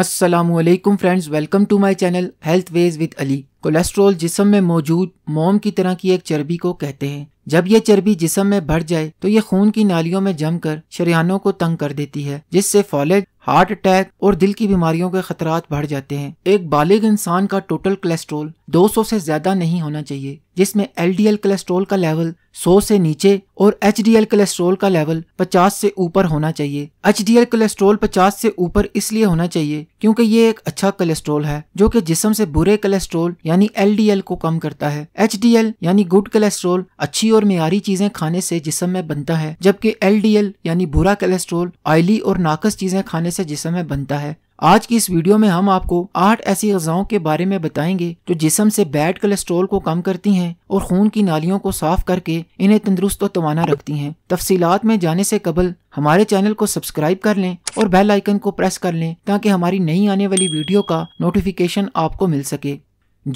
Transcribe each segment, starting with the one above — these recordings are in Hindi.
Aslam friends welcome to my channel health ways with Ali cholesterol जिसम में मौजूद मोम की तरह की एक चर्बी को कहते हैं जब ये चर्बी जिसम में भर जाए तो ये खून की नालियों में जमकर शरियानों को तंग कर देती है जिससे फॉलेट हार्ट अटैक और दिल की बीमारियों के खतरा बढ़ जाते हैं एक बालिग इंसान का टोटल कोलेस्ट्रोल 200 से ज्यादा नहीं होना चाहिए जिसमें एलडीएल कोलेस्ट्रोल का लेवल 100 से नीचे और एचडीएल कोलेस्ट्रोल का लेवल 50 से ऊपर होना चाहिए एचडीएल कोलेस्ट्रोल 50 से ऊपर इसलिए होना चाहिए क्योंकि ये एक अच्छा कोलेस्ट्रोल है जो कि जिसम से बुरे कोलेस्ट्रोल यानी एलडीएल को कम करता है एचडीएल यानी गुड कोलेस्ट्रोल अच्छी और मीरी चीजें खाने से जिसम में बनता है जबकि एलडीएल यानी बुरा कोलेस्ट्रोल ऑयली और नाकस चीजें खाने से जिसम में बनता है आज की इस वीडियो में हम आपको आठ ऐसी गजाओं के बारे में बताएंगे जो जिसम से बैड कोलेस्ट्रोल को कम करती हैं और खून की नालियों को साफ करके इन्हें तंदरुस्त और रखती हैं तफसीलात में जाने से कबल हमारे चैनल को सब्सक्राइब कर लें और बेल आइकन को प्रेस कर लें ताकि हमारी नई आने वाली वीडियो का नोटिफिकेशन आपको मिल सके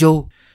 जो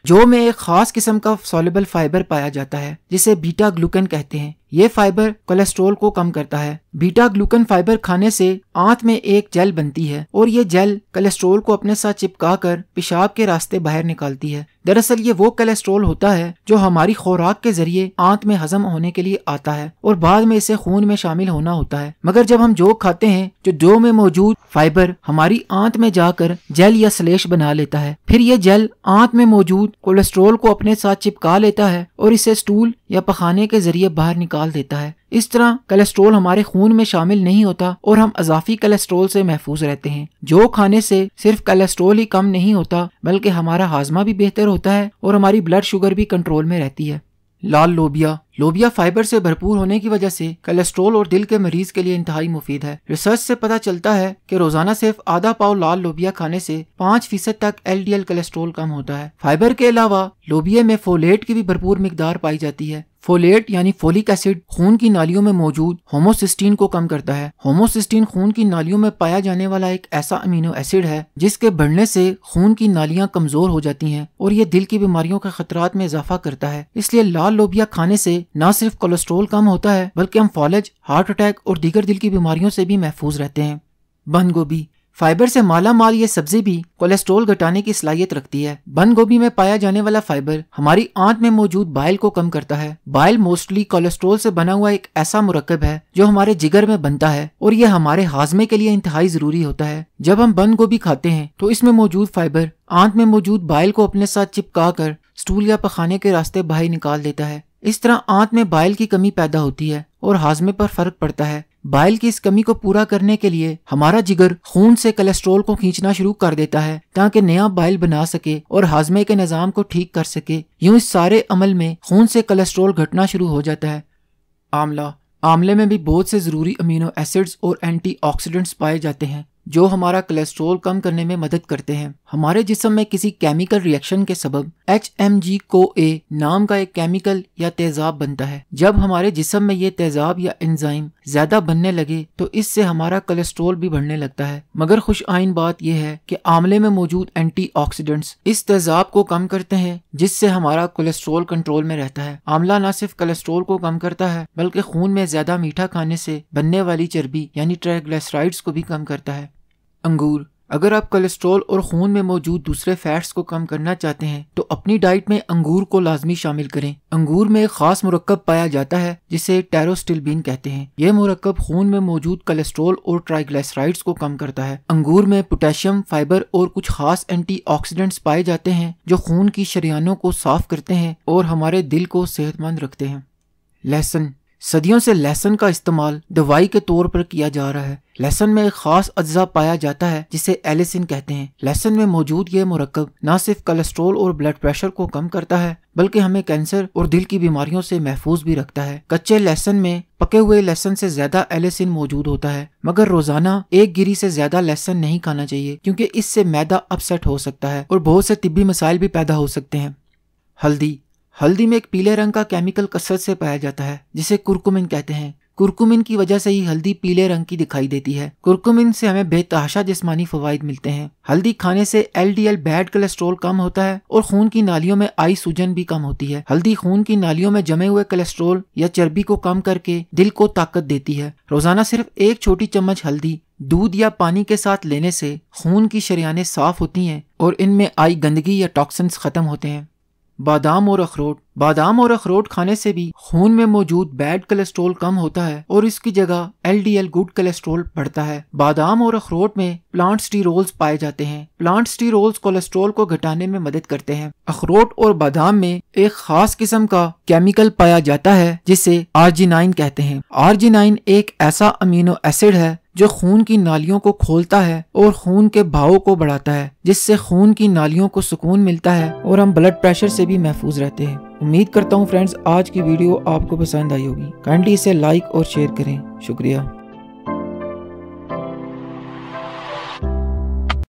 जो में एक खास किस्म का सोलेबल फाइबर पाया जाता है जिसे बीटा ग्लूकन कहते हैं ये फाइबर कोलेस्ट्रोल को कम करता है बीटा ग्लूकन फाइबर खाने से आंत में एक जेल बनती है और ये जेल कोलेस्ट्रोल को अपने साथ चिपका कर पेशाब के रास्ते बाहर निकालती है दरअसल ये वो कोलेस्ट्रोल होता है जो हमारी खुराक के जरिए आंत में हजम होने के लिए आता है और बाद में इसे खून में शामिल होना होता है मगर जब हम जो खाते हैं जो जो में मौजूद फाइबर हमारी आंत में जाकर जेल या स्लेश बना लेता है फिर ये जेल आंत में मौजूद कोलेस्ट्रोल को अपने साथ चिपका लेता है और इसे स्टूल या पखाने के जरिए बाहर निकाल देता है इस तरह कोलेस्ट्रोल हमारे खून में शामिल नहीं होता और हम अजाफी कोलेस्ट्रोल से महफूज रहते हैं जो खाने से सिर्फ कोलेस्ट्रोल ही कम नहीं होता बल्कि हमारा हाजमा भी बेहतर होता है और हमारी ब्लड शुगर भी कंट्रोल में रहती है लाल लोबिया लोबिया फाइबर से भरपूर होने की वजह से कोलेस्ट्रोल और दिल के मरीज के लिए इंतहाई मुफीद है रिसर्च से पता चलता है कि रोजाना सिर्फ आधा पाव लाल लोबिया खाने से पाँच फीसद तक एल डी एल कोलेस्ट्रोल कम होता है फाइबर के अलावा लोबिया में फोलेट की भी भरपूर मकदार पाई जाती है फोलेट यानी फोलिक एसिड खून की नालियों में मौजूद होमोसिस्टीन को कम करता है होमोसिस्टीन खून की नालियों में पाया जाने वाला एक ऐसा अमीनो एसिड है जिसके बढ़ने से खून की नालियां कमजोर हो जाती हैं और ये दिल की बीमारियों के खतरात में इजाफा करता है इसलिए लाल लोबिया खाने से न सिर्फ कोलेस्ट्रोल कम होता है बल्कि हम फॉलेज हार्ट अटैक और दीगर दिल की बीमारियों से भी महफूज रहते हैं बंद गोभी फाइबर से माला माल ये सब्जी भी कोलेस्ट्रोल घटाने की सलाहियत रखती है बंद गोभी में पाया जाने वाला फाइबर हमारी आंत में मौजूद बाइल को कम करता है बाइल मोस्टली कोलेस्ट्रोल से बना हुआ एक ऐसा मुरकब है जो हमारे जिगर में बनता है और यह हमारे हाजमे के लिए इंतहाई जरूरी होता है जब हम बंद गोभी खाते हैं तो इसमें मौजूद फाइबर आंत में मौजूद बाइल को अपने साथ चिपका कर स्टूल या पखाने के रास्ते बाहर निकाल देता है इस तरह आंत में बाइल की कमी पैदा होती है और हाजमे पर फर्क पड़ता है बाइल की इस कमी को पूरा करने के लिए हमारा जिगर खून से कोलेस्ट्रोल को खींचना शुरू कर देता है ताकि नया बाइल बना सके और हाजमे के निज़ाम को ठीक कर सके यूँ इस सारे अमल में खून से कोलेस्ट्रोल घटना शुरू हो जाता है आमला आमले में भी बहुत से ज़रूरी अमीनो एसिड्स और एंटीऑक्सीडेंट्स पाए जाते हैं जो हमारा कोलेस्ट्रोल कम करने में मदद करते हैं हमारे जिसम में किसी केमिकल रिएक्शन के सबब एच एम जी को ए नाम का एक केमिकल या तेजाब बनता है जब हमारे जिसम में ये तेजाब या एंजाइम ज्यादा बनने लगे तो इससे हमारा कोलेस्ट्रोल भी बढ़ने लगता है मगर खुश आइन बात यह है कि आमले में मौजूद एंटी ऑक्सीडेंट्स इस तेजाब को कम करते हैं जिससे हमारा कोलेस्ट्रोल कंट्रोल में रहता है आमला न सिर्फ कोलेस्ट्रोल को कम करता है बल्कि खून में ज्यादा मीठा खाने से बनने वाली चर्बी यानी ट्राइग्लिसराइड्स को भी कम करता है अंगूर अगर आप कोलेस्ट्रॉल और खून में मौजूद दूसरे फैट्स को कम करना चाहते हैं तो अपनी डाइट में अंगूर को लाजमी शामिल करें अंगूर में एक खास मुरक्कब पाया जाता है जिसे टेरोस्टिलबीन कहते हैं यह मुरक्कब खून में मौजूद कोलेस्ट्रॉल और ट्राइग्लिसराइड्स को कम करता है अंगूर में पोटेशियम फाइबर और कुछ खास ऑक्सीडेंट्स पाए जाते हैं जो खून की शरियानों को साफ करते हैं और हमारे दिल को सेहतमंद रखते हैं लहसुन सदियों से लहसुन का इस्तेमाल दवाई के तौर पर किया जा रहा है लहसन में एक खास अज्जा पाया जाता है जिसे एलिसिन कहते हैं लहसन में मौजूद ये मुरकब न सिर्फ कोलेस्ट्रोल और ब्लड प्रेशर को कम करता है बल्कि हमें कैंसर और दिल की बीमारियों से महफूज भी रखता है कच्चे लहसन में पके हुए लहसन से ज्यादा एलेसिन मौजूद होता है मगर रोजाना एक गिरी से ज्यादा लहसन नहीं खाना चाहिए क्योंकि इससे मैदा अपसेट हो सकता है और बहुत से तिब्बी मसाइल भी पैदा हो सकते हैं हल्दी हल्दी में एक पीले रंग का केमिकल कसरत से पाया जाता है जिसे कुरकुमिन कहते हैं कुरकुमिन की वजह से ही हल्दी पीले रंग की दिखाई देती है कुरकुमिन से हमें बेतहाशा जिस्मानी फवायद मिलते हैं हल्दी खाने से L D L bad cholesterol कम होता है और खून की नालियों में आई सूजन भी कम होती है हल्दी खून की नालियों में जमे हुए कोलेस्ट्रोल या चर्बी को कम करके दिल को ताकत देती है रोजाना सिर्फ एक छोटी चम्मच हल्दी दूध या पानी के साथ लेने से खून की शरियाने साफ होती हैं और इनमें आई गंदगी या टॉक्सिन्स खत्म होते हैं बादाम और अखरोट बादाम और अखरोट खाने से भी खून में मौजूद बैड कोलेस्ट्रोल कम होता है और इसकी जगह एलडीएल गुड कोलेस्ट्रोल बढ़ता है बादाम और अखरोट में प्लांट स्टीरोल्स पाए जाते हैं प्लांट रोल्स कोलेस्ट्रोल को घटाने में मदद करते हैं अखरोट और बादाम में एक खास किस्म का केमिकल पाया जाता है जिसे आर्जिनाइन कहते हैं आर्जिनाइन एक ऐसा अमीनो एसिड है जो खून की नालियों को खोलता है और खून के भावों को बढ़ाता है जिससे खून की नालियों को सुकून मिलता है और हम ब्लड प्रेशर से भी महफूज रहते हैं उम्मीद करता हूँ फ्रेंड्स आज की वीडियो आपको पसंद आई होगी काइंडली इसे लाइक और शेयर करें शुक्रिया